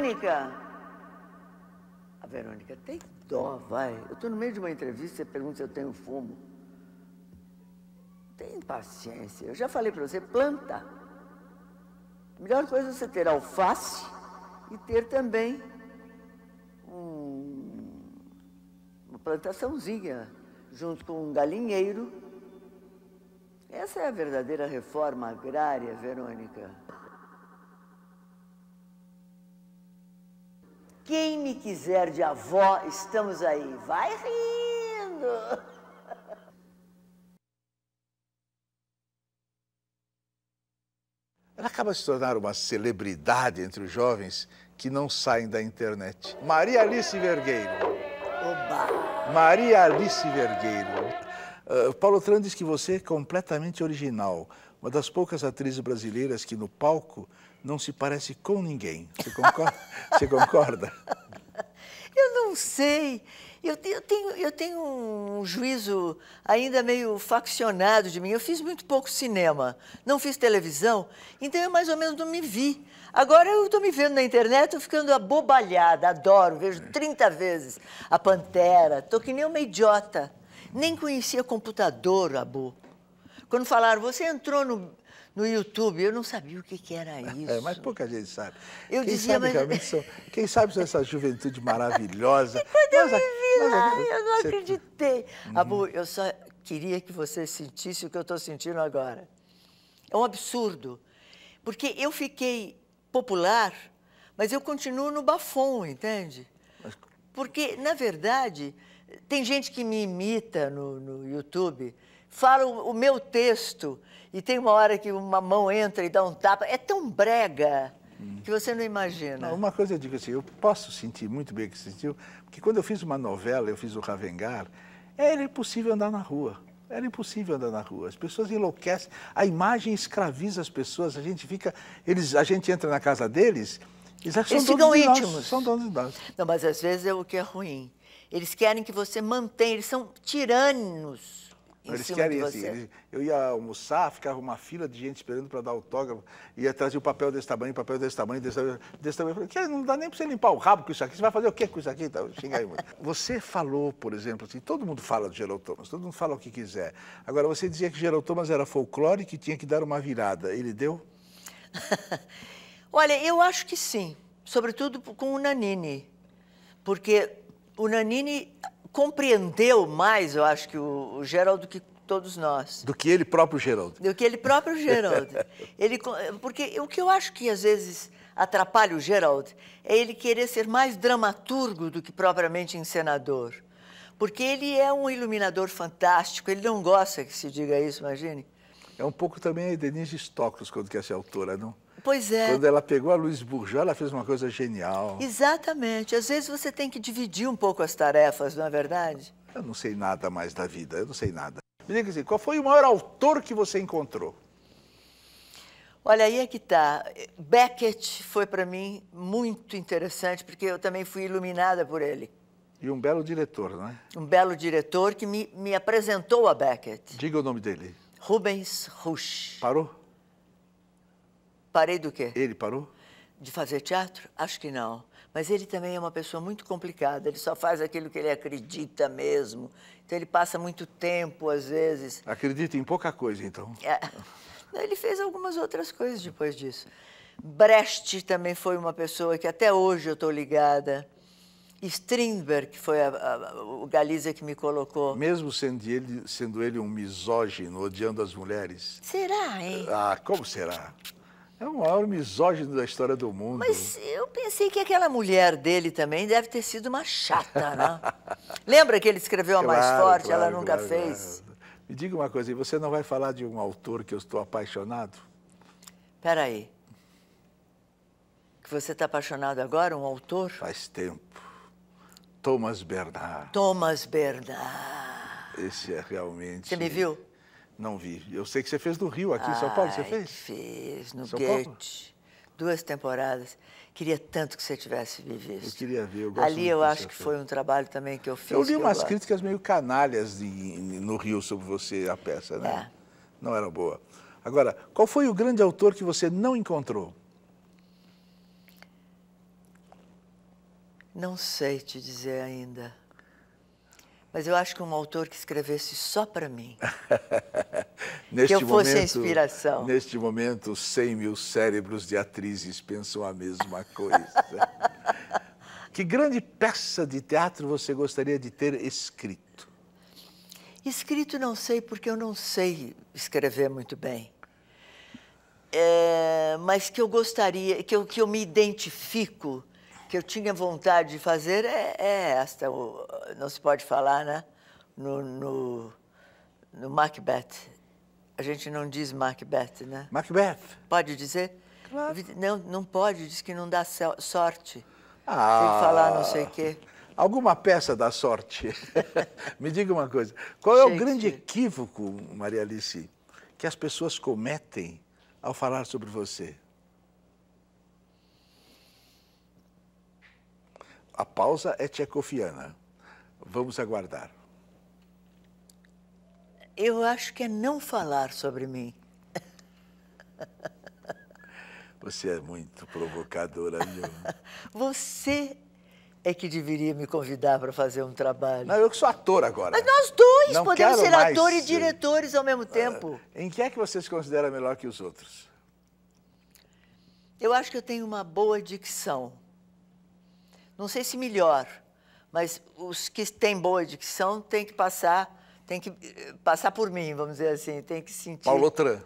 Verônica. A Verônica, tem dó, vai. Eu estou no meio de uma entrevista, você pergunta se eu tenho fumo. Tem paciência. Eu já falei para você, planta. A melhor coisa é você ter alface e ter também um, uma plantaçãozinha junto com um galinheiro. Essa é a verdadeira reforma agrária, Verônica. Quem me quiser de avó, estamos aí. Vai rindo! Ela acaba se tornar uma celebridade entre os jovens que não saem da internet. Maria Alice Vergueiro. Oba! Maria Alice Vergueiro. Uh, Paulo Tran diz que você é completamente original uma das poucas atrizes brasileiras que no palco não se parece com ninguém. Você concorda? Você concorda? Eu não sei. Eu, eu, tenho, eu tenho um juízo ainda meio faccionado de mim. Eu fiz muito pouco cinema, não fiz televisão, então eu mais ou menos não me vi. Agora eu estou me vendo na internet, estou ficando abobalhada, adoro, vejo 30 vezes a Pantera, estou que nem uma idiota. Nem conhecia computador, Abu. Quando falaram, você entrou no, no YouTube, eu não sabia o que, que era é, isso. É, mas pouca gente sabe. Eu quem dizia, sabe, mas... são, quem sabe são essa juventude maravilhosa. E quando eu me vi lá, eu não acreditei. Uhum. Abu, eu só queria que você sentisse o que eu estou sentindo agora. É um absurdo. Porque eu fiquei popular, mas eu continuo no bafom, entende? Porque, na verdade, tem gente que me imita no, no YouTube fala o, meu texto e tem uma hora que uma mão entra e dá um tapa. É tão brega hum. que você não imagina. Não, uma coisa eu digo assim, eu posso sentir muito bem que sentiu, porque quando eu fiz uma novela, eu fiz o Ravengar, era impossível andar na rua. Era impossível andar na rua. As pessoas enlouquecem, a imagem escraviza as pessoas, a gente fica, eles, a gente entra na casa deles, eles, eles são ficam donos íntimos. são donos de nós. Não, mas às vezes é o que é ruim. Eles querem que você mantenha, eles são tiranos. Em eles querem assim. eu ia almoçar, ficava uma fila de gente esperando para dar autógrafo, ia trazer o papel desse tamanho, papel desse tamanho, desse tamanho. Desse tamanho. Eu falei, não dá nem para você limpar o rabo com isso aqui, você vai fazer o quê com isso aqui? Então, xingai muito. você falou, por exemplo, assim, todo mundo fala de Geraldo Thomas, todo mundo fala o que quiser. Agora, você dizia que Geraldo Thomas era folclore e que tinha que dar uma virada. Ele deu? Olha, eu acho que sim, sobretudo com o Nanini, porque o Nanini compreendeu mais, eu acho que o, o Geraldo, que todos nós. Do que ele próprio Geraldo. Do que ele próprio Geraldo. ele, porque o que eu acho que às vezes atrapalha o Geraldo é ele querer ser mais dramaturgo do que propriamente encenador. Porque ele é um iluminador fantástico, ele não gosta que se diga isso, imagine. É um pouco também a Denise Stoklos quando quer ser autora, não? Pois é. Quando ela pegou a Luiz Bourgeois, ela fez uma coisa genial. Exatamente. Às vezes você tem que dividir um pouco as tarefas, não é verdade? Eu não sei nada mais da vida, eu não sei nada. Me diga assim, qual foi o maior autor que você encontrou? Olha, aí é que tá. Beckett foi para mim muito interessante, porque eu também fui iluminada por ele. E um belo diretor, não é? Um belo diretor que me, me apresentou a Beckett. Diga o nome dele. Rubens Rush. Parou? Parei do quê? Ele parou? De fazer teatro? Acho que não. Mas ele também é uma pessoa muito complicada, ele só faz aquilo que ele acredita mesmo. Então ele passa muito tempo, às vezes. Acredita em pouca coisa, então. É. Ele fez algumas outras coisas depois disso. Brecht também foi uma pessoa que até hoje eu estou ligada. Strindberg, que foi a, a, o Galiza que me colocou. Mesmo sendo ele, sendo ele um misógino, odiando as mulheres. Será, hein? Ah, como será? É o maior misógino da história do mundo. Mas eu pensei que aquela mulher dele também deve ter sido uma chata, né? Lembra que ele escreveu a claro, mais forte, claro, ela nunca claro, fez? Me diga uma coisa, você não vai falar de um autor que eu estou apaixonado? Peraí. Que você está apaixonado agora, um autor? Faz tempo. Thomas Bernard. Thomas Bernard. Esse é realmente. Você me viu? Não vi. Eu sei que você fez do Rio aqui em São Paulo, você fez? Fiz, no São Goethe. Paulo? Duas temporadas. Queria tanto que você tivesse me visto. Eu queria ver, eu gosto Ali eu acho que foi um trabalho também que eu fiz. Eu li umas eu críticas meio canalhas de, no Rio sobre você, a peça, né? É. Não era boa. Agora, qual foi o grande autor que você não encontrou? Não sei te dizer ainda. Mas eu acho que um autor que escrevesse só para mim. neste que eu fosse momento, inspiração. Neste momento, 100 mil cérebros de atrizes pensam a mesma coisa. que grande peça de teatro você gostaria de ter escrito? Escrito não sei, porque eu não sei escrever muito bem. É, mas que eu gostaria, que eu, que eu me identifico que eu tinha vontade de fazer é, é esta, o, não se pode falar, né? No, no, no Macbeth. A gente não diz Macbeth, né? Macbeth. Pode dizer? Claro. Não, não pode, diz que não dá sorte. Ah. Tem que falar não sei o quê. Alguma peça da sorte. Me diga uma coisa. Qual é o grande equívoco, Maria Alice, que as pessoas cometem ao falar sobre você? A pausa é tchecofiana. Vamos aguardar. Eu acho que é não falar sobre mim. Você é muito provocadora, viu? Você é que deveria me convidar para fazer um trabalho. Não, eu que sou ator agora. Mas nós dois Não podemos ser atores e diretores ao mesmo ah, tempo. Em que é que você se considera melhor que os outros? Eu acho que eu tenho uma boa dicção não sei se melhor, mas os que têm boa dicção têm que passar, têm que eh, passar por mim, vamos dizer assim, tem que sentir. Paulo Tran.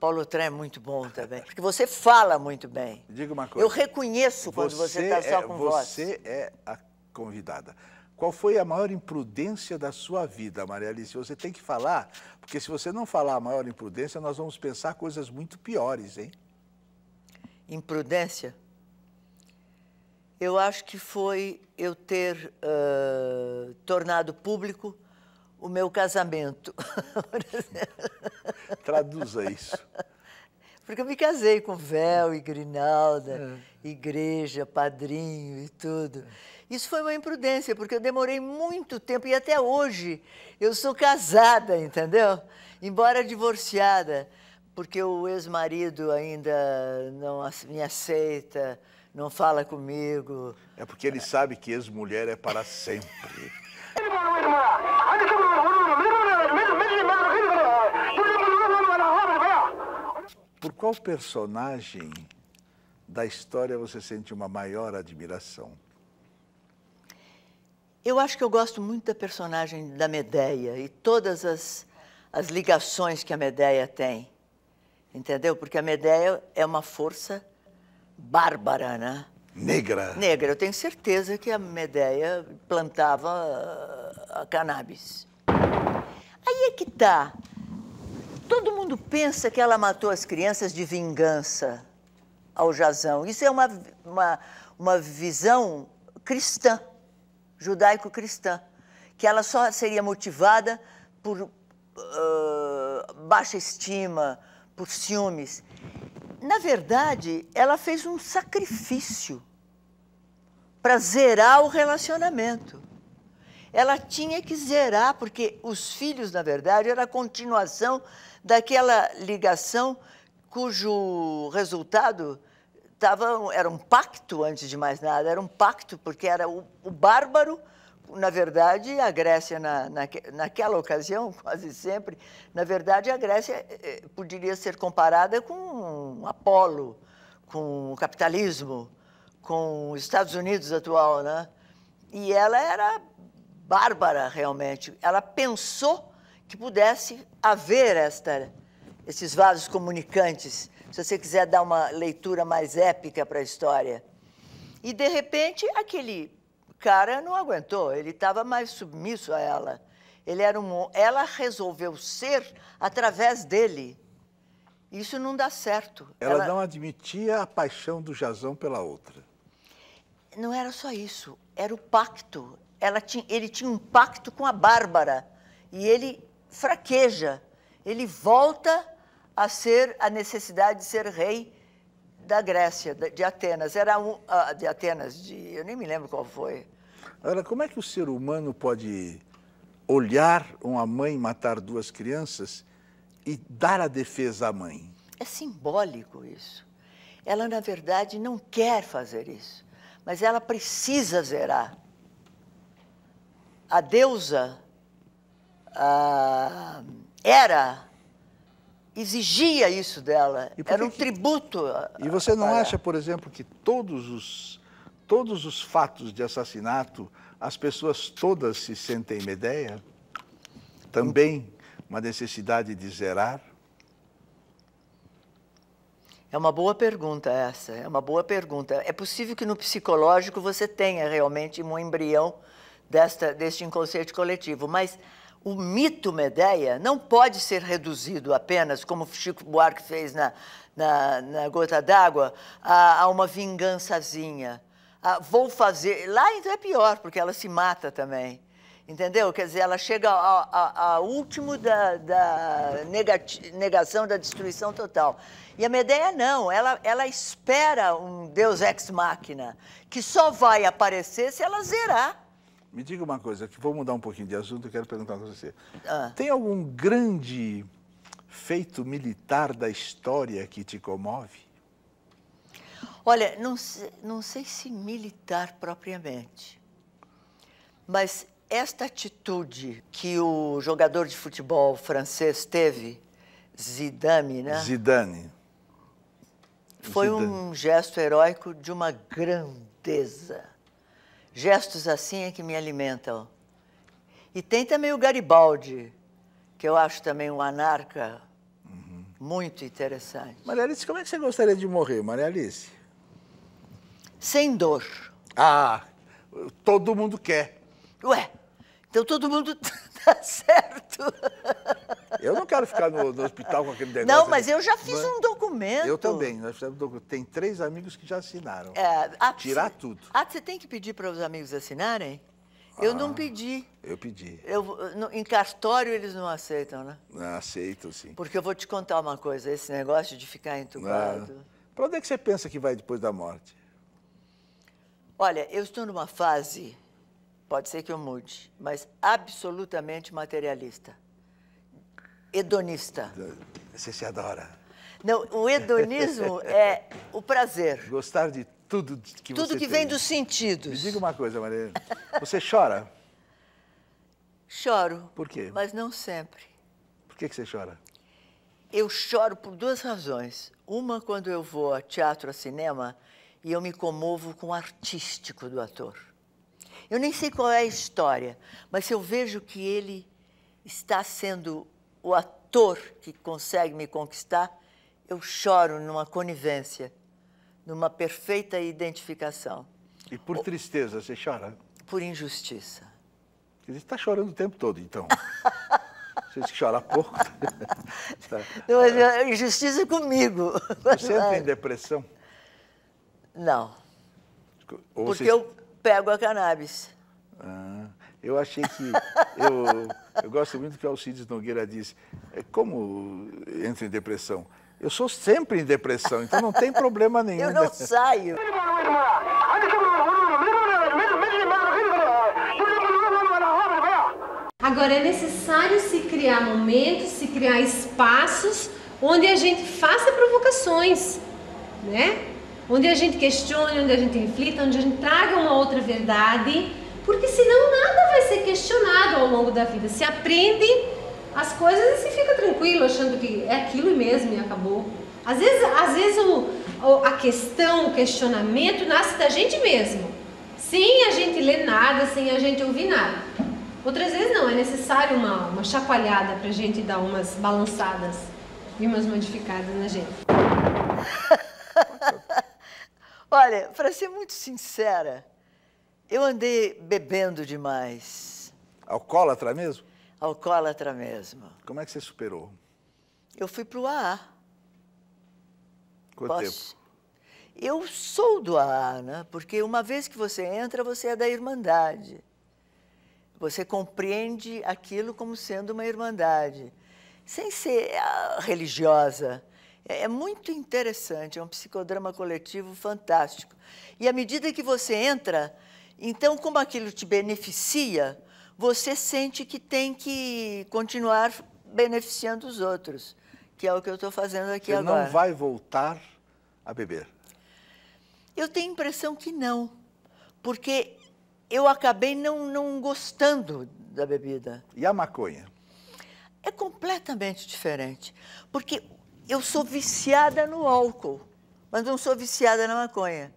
Paulo Tran é muito bom também, porque você fala muito bem. Diga uma coisa. Eu reconheço quando você está só é, com você voz. Você é a convidada. Qual foi a maior imprudência da sua vida, Maria Alice? Você tem que falar, porque se você não falar a maior imprudência, nós vamos pensar coisas muito piores, hein? Imprudência? Eu acho que foi eu ter uh, tornado público o meu casamento. Traduza isso. Porque eu me casei com véu e grinalda, é. igreja, padrinho e tudo. Isso foi uma imprudência, porque eu demorei muito tempo e até hoje eu sou casada, entendeu? Embora divorciada, porque o ex-marido ainda não me aceita não fala comigo. É porque ele sabe que ex-mulher é para sempre. Por qual personagem da história você sente uma maior admiração? Eu acho que eu gosto muito da personagem da Medeia e todas as, as ligações que a Medeia tem. Entendeu? Porque a Medeia é uma força bárbara, né? Negra. Negra. Eu tenho certeza que a Medeia plantava ah, a cannabis. Aí é que tá. Todo mundo pensa que ela matou as crianças de vingança ao Jazão. Isso é uma, uma, uma visão cristã, judaico-cristã, que ela só seria motivada por uh, baixa estima, por ciúmes na verdade, ela fez um sacrifício para zerar o relacionamento. Ela tinha que zerar, porque os filhos, na verdade, era a continuação daquela ligação cujo resultado tava, era um pacto, antes de mais nada, era um pacto, porque era o, o bárbaro na verdade, a Grécia, na, na, naquela ocasião, quase sempre, na verdade, a Grécia eh, eh, poderia ser comparada com Apolo, com o capitalismo, com os Estados Unidos atual, né? E ela era bárbara, realmente. Ela pensou que pudesse haver esta, esses vasos comunicantes, se você quiser dar uma leitura mais épica para a história. E, de repente, aquele cara não aguentou, ele estava mais submisso a ela. Ele era um, ela resolveu ser através dele. Isso não dá certo. Ela, ela não admitia a paixão do Jazão pela outra. Não era só isso, era o pacto. Ela tinha, ele tinha um pacto com a Bárbara e ele fraqueja. Ele volta a ser a necessidade de ser rei da Grécia, de Atenas. Era um, uh, de Atenas, de, eu nem me lembro qual foi. Agora, como é que o ser humano pode olhar uma mãe matar duas crianças e dar a defesa à mãe? É simbólico isso. Ela, na verdade, não quer fazer isso, mas ela precisa zerar. A deusa a, era exigia isso dela. Era um que... tributo. A, e você não acha, por exemplo, que todos os, todos os fatos de assassinato, as pessoas todas se sentem Medeia? Também uma necessidade de zerar? É uma boa pergunta essa, é uma boa pergunta. É possível que no psicológico você tenha realmente um embrião desta, deste inconsciente coletivo, mas o mito Medeia não pode ser reduzido apenas, como Chico Buarque fez na, na, na Gota d'Água, a, a, uma vingançazinha. A, vou fazer. Lá então é pior, porque ela se mata também. Entendeu? Quer dizer, ela chega ao, ao, ao último da, da negação, da destruição total. E a Medeia não, ela, ela espera um deus ex máquina que só vai aparecer se ela zerar me diga uma coisa, que vou mudar um pouquinho de assunto, eu quero perguntar para você. Ah. Tem algum grande feito militar da história que te comove? Olha, não, não sei se militar propriamente, mas esta atitude que o jogador de futebol francês teve, Zidane, né? Zidane. Foi Zidane. um gesto heróico de uma grandeza gestos assim é que me alimentam. E tem também o Garibaldi, que eu acho também um anarca uhum. muito interessante. Maria Alice, como é que você gostaria de morrer, Maria Alice? Sem dor. Ah, todo mundo quer. Ué, então todo mundo tá certo. Eu não quero ficar no, no hospital com aquele negócio. Não, mas ali. eu já fiz mas, um documento. Eu também. Nós fizemos um documento. Tem três amigos que já assinaram. É, a, ah, Tirar cê, tudo. Ah, você tem que pedir para os amigos assinarem? Ah, eu não ah, pedi. Eu pedi. Eu, no, em cartório eles não aceitam, né? Ah, aceitam, sim. Porque eu vou te contar uma coisa, esse negócio de ficar entubado. Ah. para onde é que você pensa que vai depois da morte? Olha, eu estou numa fase, pode ser que eu mude, mas absolutamente materialista. Hedonista. Você se adora. Não, o hedonismo é o prazer. Gostar de tudo que Tudo que tem. vem dos sentidos. Me diga uma coisa, Maria. Você chora? Choro. Por quê? Mas não sempre. Por que, que você chora? Eu choro por duas razões. Uma, quando eu vou a teatro, a cinema, e eu me comovo com o artístico do ator. Eu nem sei qual é a história, mas eu vejo que ele está sendo o ator que consegue me conquistar, eu choro numa conivência, numa perfeita identificação. E por tristeza você chora? Por injustiça. Você está chorando o tempo todo, então. Você que chora pouco. Não, é injustiça comigo. Você entra em depressão? Não. Ou Porque eu pego a cannabis. Ah. Eu achei que. Eu, eu gosto muito do que Alcides Nogueira disse. É como entra em depressão? Eu sou sempre em depressão, então não tem problema nenhum. Eu né? não né? saio. Agora é necessário se criar momentos, se criar espaços onde a gente faça provocações, né? Onde a gente questione, onde a gente reflita, onde a gente traga uma outra verdade porque senão nada vai ser questionado ao longo da vida. Se aprende as coisas e se fica tranquilo achando que é aquilo mesmo e acabou. Às vezes, às vezes o, a questão, o questionamento nasce da gente mesmo, sem a gente ler nada, sem a gente ouvir nada. Outras vezes não, é necessário uma, uma chacoalhada para a gente dar umas balançadas e umas modificadas na gente. Olha, para ser muito sincera, eu andei bebendo demais. Alcoólatra mesmo? Alcoólatra mesmo. Como é que você superou? Eu fui para o AA. Quanto Posso? tempo? Eu sou do AA, né? porque uma vez que você entra, você é da Irmandade. Você compreende aquilo como sendo uma Irmandade, sem ser ah, religiosa. É, é muito interessante, é um psicodrama coletivo fantástico. E à medida que você entra, então, como aquilo te beneficia, você sente que tem que continuar beneficiando os outros, que é o que eu estou fazendo aqui você agora. Você não vai voltar a beber? Eu tenho a impressão que não, porque eu acabei não, não gostando da bebida. E a maconha? É completamente diferente, porque eu sou viciada no álcool, mas não sou viciada na maconha.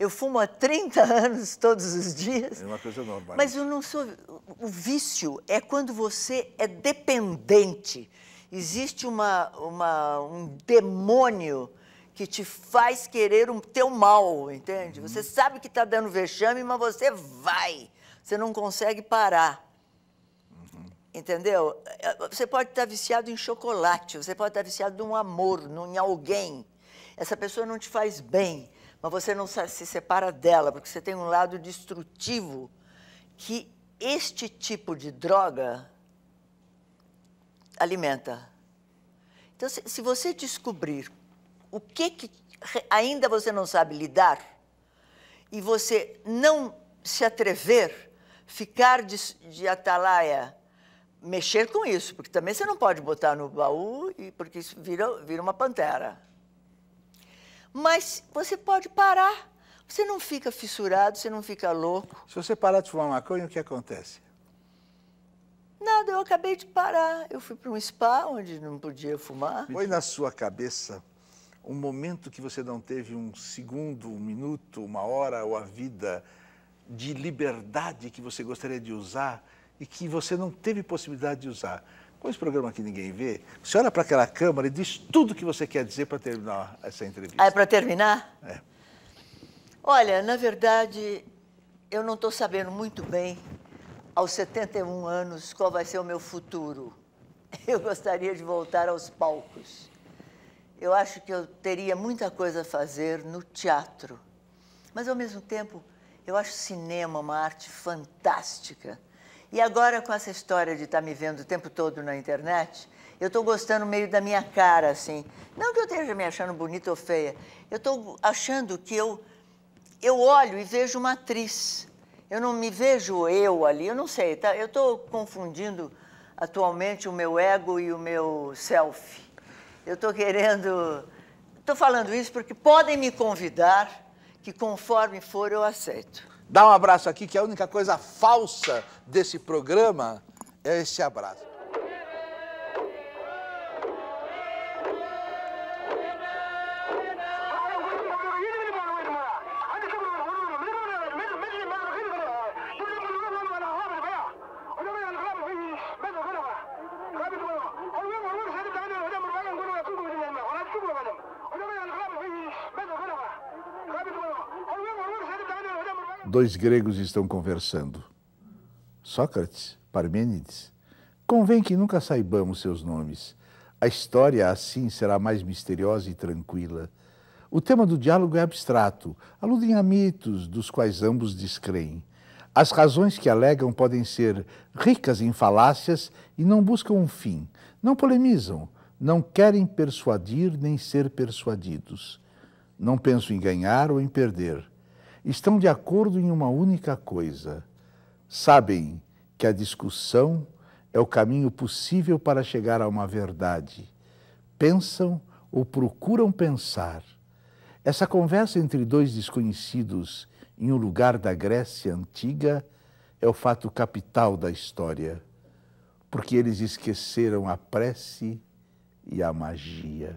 Eu fumo há 30 anos todos os dias. É uma coisa normal. Mas eu não sou. O vício é quando você é dependente. Existe uma, uma um demônio que te faz querer um teu mal, entende? Uhum. Você sabe que está dando vexame, mas você vai. Você não consegue parar. Uhum. Entendeu? Você pode estar tá viciado em chocolate, você pode estar tá viciado em um amor, em alguém. Essa pessoa não te faz bem mas você não se separa dela, porque você tem um lado destrutivo que este tipo de droga alimenta. Então, se, se você descobrir o que, que ainda você não sabe lidar e você não se atrever, ficar de, de atalaia, mexer com isso, porque também você não pode botar no baú, e porque isso vira, vira uma pantera. Mas você pode parar. Você não fica fissurado, você não fica louco. Se você parar de fumar maconha, o que acontece? Nada, eu acabei de parar. Eu fui para um spa onde não podia fumar. Foi na sua cabeça um momento que você não teve um segundo, um minuto, uma hora ou a vida de liberdade que você gostaria de usar e que você não teve possibilidade de usar. Com esse programa que ninguém vê, você olha para aquela câmera e diz tudo o que você quer dizer para terminar essa entrevista. Ah, é para terminar? É. Olha, na verdade, eu não estou sabendo muito bem, aos 71 anos, qual vai ser o meu futuro. Eu gostaria de voltar aos palcos. Eu acho que eu teria muita coisa a fazer no teatro. Mas, ao mesmo tempo, eu acho cinema uma arte fantástica e agora, com essa história de estar tá me vendo o tempo todo na internet, eu estou gostando meio da minha cara, assim. Não que eu esteja me achando bonita ou feia, eu estou achando que eu, eu olho e vejo uma atriz. Eu não me vejo eu ali, eu não sei, tá? eu estou confundindo atualmente o meu ego e o meu self. Eu estou querendo. Estou falando isso porque podem me convidar, que conforme for eu aceito. Dá um abraço aqui, que a única coisa falsa desse programa é esse abraço. Dois gregos estão conversando. Sócrates, Parmênides. Convém que nunca saibamos seus nomes. A história, assim, será mais misteriosa e tranquila. O tema do diálogo é abstrato, aludem a mitos dos quais ambos descreem. As razões que alegam podem ser ricas em falácias e não buscam um fim, não polemizam, não querem persuadir nem ser persuadidos. Não penso em ganhar ou em perder estão de acordo em uma única coisa. Sabem que a discussão é o caminho possível para chegar a uma verdade. Pensam ou procuram pensar. Essa conversa entre dois desconhecidos em um lugar da Grécia antiga é o fato capital da história, porque eles esqueceram a prece e a magia.